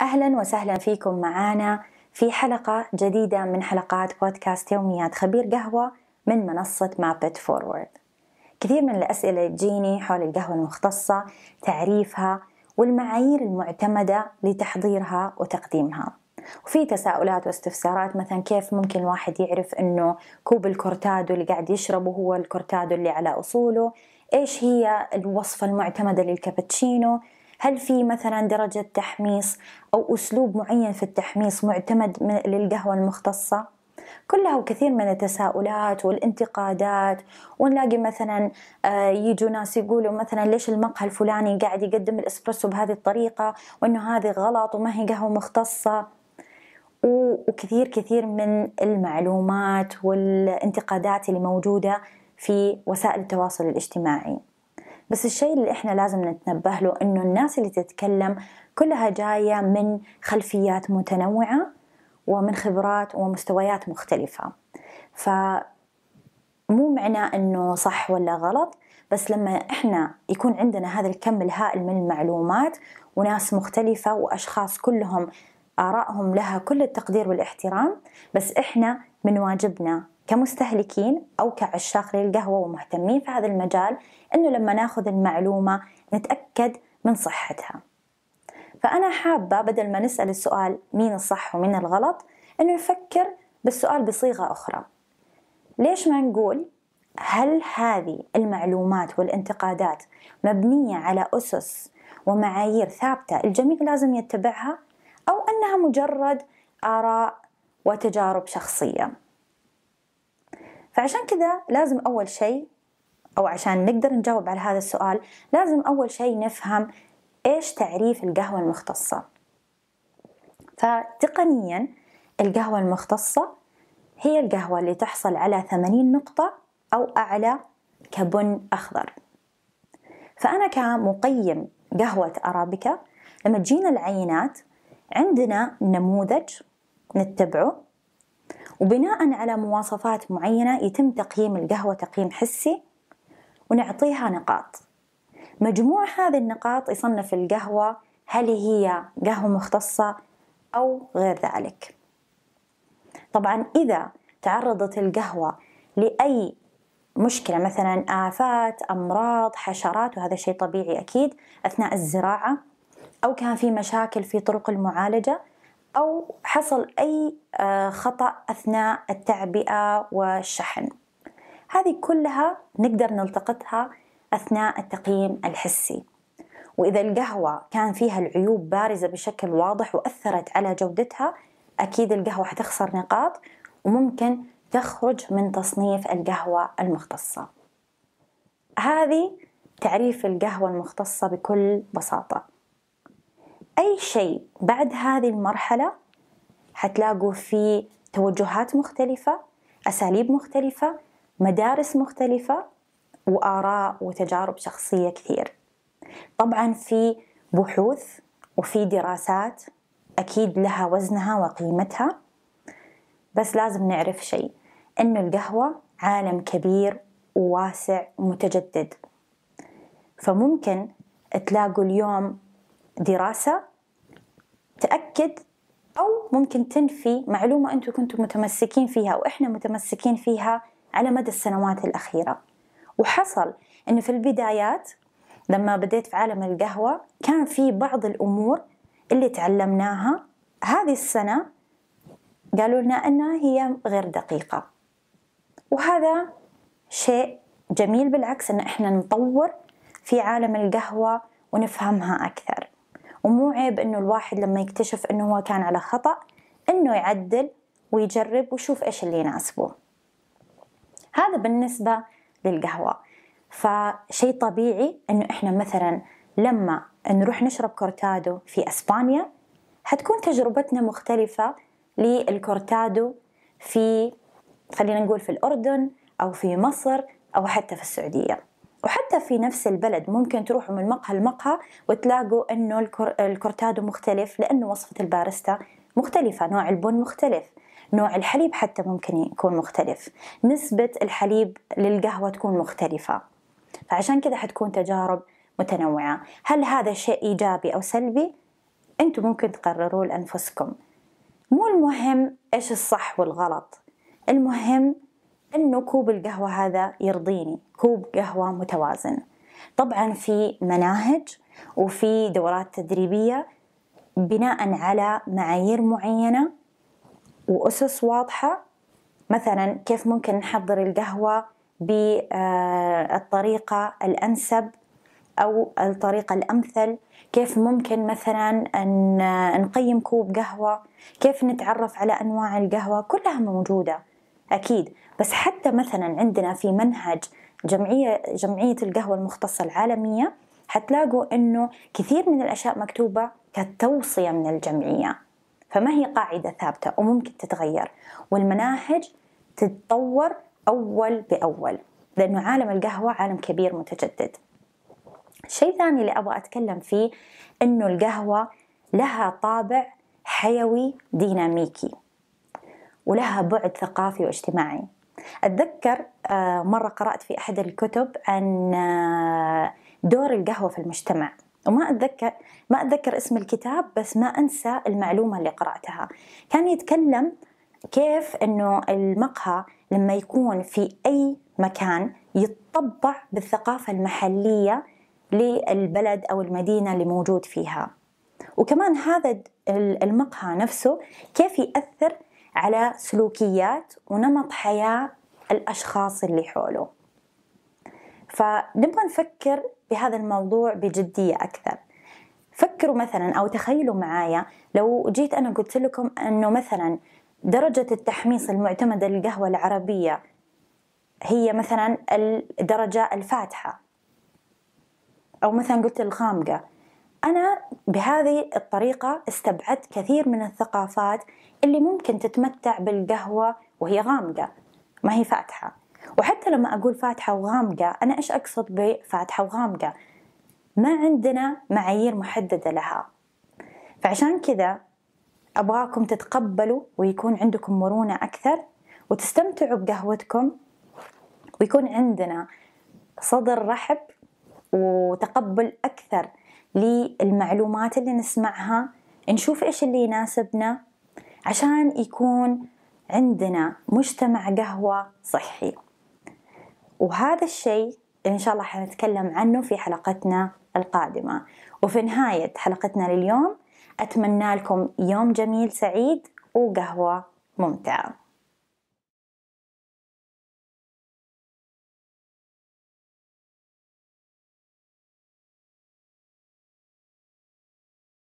أهلا وسهلا فيكم معانا في حلقة جديدة من حلقات بودكاست يوميات خبير قهوة من منصة مابت فورورد كثير من الأسئلة تجيني حول القهوة المختصة تعريفها والمعايير المعتمدة لتحضيرها وتقديمها وفي تساؤلات واستفسارات مثلا كيف ممكن الواحد يعرف انه كوب الكورتادو اللي قاعد يشربه هو الكورتادو اللي على اصوله ايش هي الوصفة المعتمدة للكابتشينو هل في مثلا درجة تحميص أو أسلوب معين في التحميص معتمد للقهوة المختصة كلها وكثير من التساؤلات والانتقادات ونلاقي مثلا آه، يجوا ناس يقولوا مثلا ليش المقهى الفلاني قاعد يقدم الإسبرسو بهذه الطريقة وانه هذه غلط وما هي قهوة مختصة وكثير كثير من المعلومات والانتقادات اللي موجودة في وسائل التواصل الاجتماعي بس الشيء اللي احنا لازم نتنبه له انه الناس اللي تتكلم كلها جايه من خلفيات متنوعه ومن خبرات ومستويات مختلفه ف مو معناه انه صح ولا غلط بس لما احنا يكون عندنا هذا الكم الهائل من المعلومات وناس مختلفة واشخاص كلهم آرائهم لها كل التقدير والاحترام بس احنا من واجبنا كمستهلكين أو كعشاق للقهوة ومهتمين في هذا المجال أنه لما ناخذ المعلومة نتأكد من صحتها فأنا حابة بدل ما نسأل السؤال مين الصح ومين الغلط أنه نفكر بالسؤال بصيغة أخرى ليش ما نقول هل هذه المعلومات والانتقادات مبنية على أسس ومعايير ثابتة الجميع لازم يتبعها أو أنها مجرد آراء وتجارب شخصية فعشان كذا لازم أول شيء أو عشان نقدر نجاوب على هذا السؤال لازم أول شيء نفهم إيش تعريف القهوة المختصة فتقنيا القهوة المختصة هي القهوة اللي تحصل على 80 نقطة أو أعلى كبن أخضر فأنا كمقيم قهوة أرابيكا لما تجينا العينات عندنا نموذج نتبعه وبناء على مواصفات معينة يتم تقييم القهوة تقييم حسي ونعطيها نقاط مجموع هذه النقاط يصنف القهوة هل هي قهوة مختصة أو غير ذلك طبعا إذا تعرضت القهوة لأي مشكلة مثلا آفات أمراض حشرات وهذا شيء طبيعي أكيد أثناء الزراعة أو كان في مشاكل في طرق المعالجة أو حصل أي آه، خطأ أثناء التعبئة والشحن هذه كلها نقدر نلتقطها أثناء التقييم الحسي وإذا القهوة كان فيها العيوب بارزة بشكل واضح وأثرت على جودتها أكيد القهوة حتخسر نقاط وممكن تخرج من تصنيف القهوة المختصة هذه تعريف القهوة المختصة بكل بساطة أي شيء بعد هذه المرحلة حتلاقوا فيه توجهات مختلفة أساليب مختلفة مدارس مختلفة وآراء وتجارب شخصية كثير طبعا في بحوث وفي دراسات أكيد لها وزنها وقيمتها بس لازم نعرف شيء أنه القهوة عالم كبير وواسع ومتجدد فممكن تلاقوا اليوم دراسة تأكد أو ممكن تنفي معلومة أنتم كنتم متمسكين فيها وإحنا متمسكين فيها على مدى السنوات الأخيرة وحصل أنه في البدايات لما بديت في عالم القهوة كان في بعض الأمور اللي تعلمناها هذه السنة قالوا لنا أنها هي غير دقيقة وهذا شيء جميل بالعكس أن إحنا نطور في عالم القهوة ونفهمها أكثر ومو عيب انه الواحد لما يكتشف انه هو كان على خطأ انه يعدل ويجرب ويشوف ايش اللي يناسبه هذا بالنسبة للقهوة فشيء طبيعي انه احنا مثلا لما نروح نشرب كورتادو في اسبانيا حتكون تجربتنا مختلفة للكورتادو في خلينا نقول في الأردن أو في مصر أو حتى في السعودية وحتى في نفس البلد ممكن تروحوا من مقهى لمقهى وتلاقوا انه الكورتادو مختلف لانه وصفة البارستا مختلفة نوع البن مختلف نوع الحليب حتى ممكن يكون مختلف نسبة الحليب للقهوة تكون مختلفة فعشان كذا حتكون تجارب متنوعة هل هذا شيء إيجابي أو سلبي؟ أنتم ممكن تقرروا لأنفسكم مو المهم إيش الصح والغلط المهم أنه كوب القهوة هذا يرضيني كوب قهوة متوازن طبعا في مناهج وفي دورات تدريبية بناء على معايير معينة وأسس واضحة مثلا كيف ممكن نحضر القهوة بالطريقة آه، الأنسب أو الطريقة الأمثل كيف ممكن مثلا أن آه، نقيم كوب قهوة كيف نتعرف على أنواع القهوة كلها موجودة أكيد بس حتى مثلا عندنا في منهج جمعية جمعية القهوة المختصة العالمية حتلاقوا أنه كثير من الأشياء مكتوبة كتوصية من الجمعية فما هي قاعدة ثابتة وممكن تتغير والمناهج تتطور أول بأول لأنه عالم القهوة عالم كبير متجدد شيء ثاني اللي أبغى أتكلم فيه أنه القهوة لها طابع حيوي ديناميكي ولها بعد ثقافي واجتماعي أتذكر آه، مرة قرأت في أحد الكتب عن آه، دور القهوة في المجتمع وما أتذكر ما أتذكر اسم الكتاب بس ما أنسى المعلومة اللي قرأتها كان يتكلم كيف أنه المقهى لما يكون في أي مكان يتطبع بالثقافة المحلية للبلد أو المدينة اللي موجود فيها وكمان هذا المقهى نفسه كيف يأثر على سلوكيات ونمط حياة الأشخاص اللي حوله فنبغى نفكر بهذا الموضوع بجدية أكثر فكروا مثلا أو تخيلوا معايا لو جيت أنا قلت لكم أنه مثلا درجة التحميص المعتمدة للقهوة العربية هي مثلا الدرجة الفاتحة أو مثلا قلت الخامقة أنا بهذه الطريقة استبعدت كثير من الثقافات اللي ممكن تتمتع بالقهوة وهي غامقة ما هي فاتحة وحتى لما أقول فاتحة وغامقة أنا إيش أقصد بفاتحة وغامقة ما عندنا معايير محددة لها فعشان كذا أبغاكم تتقبلوا ويكون عندكم مرونة أكثر وتستمتعوا بقهوتكم ويكون عندنا صدر رحب وتقبل أكثر للمعلومات اللي نسمعها نشوف إيش اللي يناسبنا عشان يكون عندنا مجتمع قهوة صحي وهذا الشيء إن شاء الله حنتكلم عنه في حلقتنا القادمة وفي نهاية حلقتنا لليوم أتمنى لكم يوم جميل سعيد وقهوة ممتعة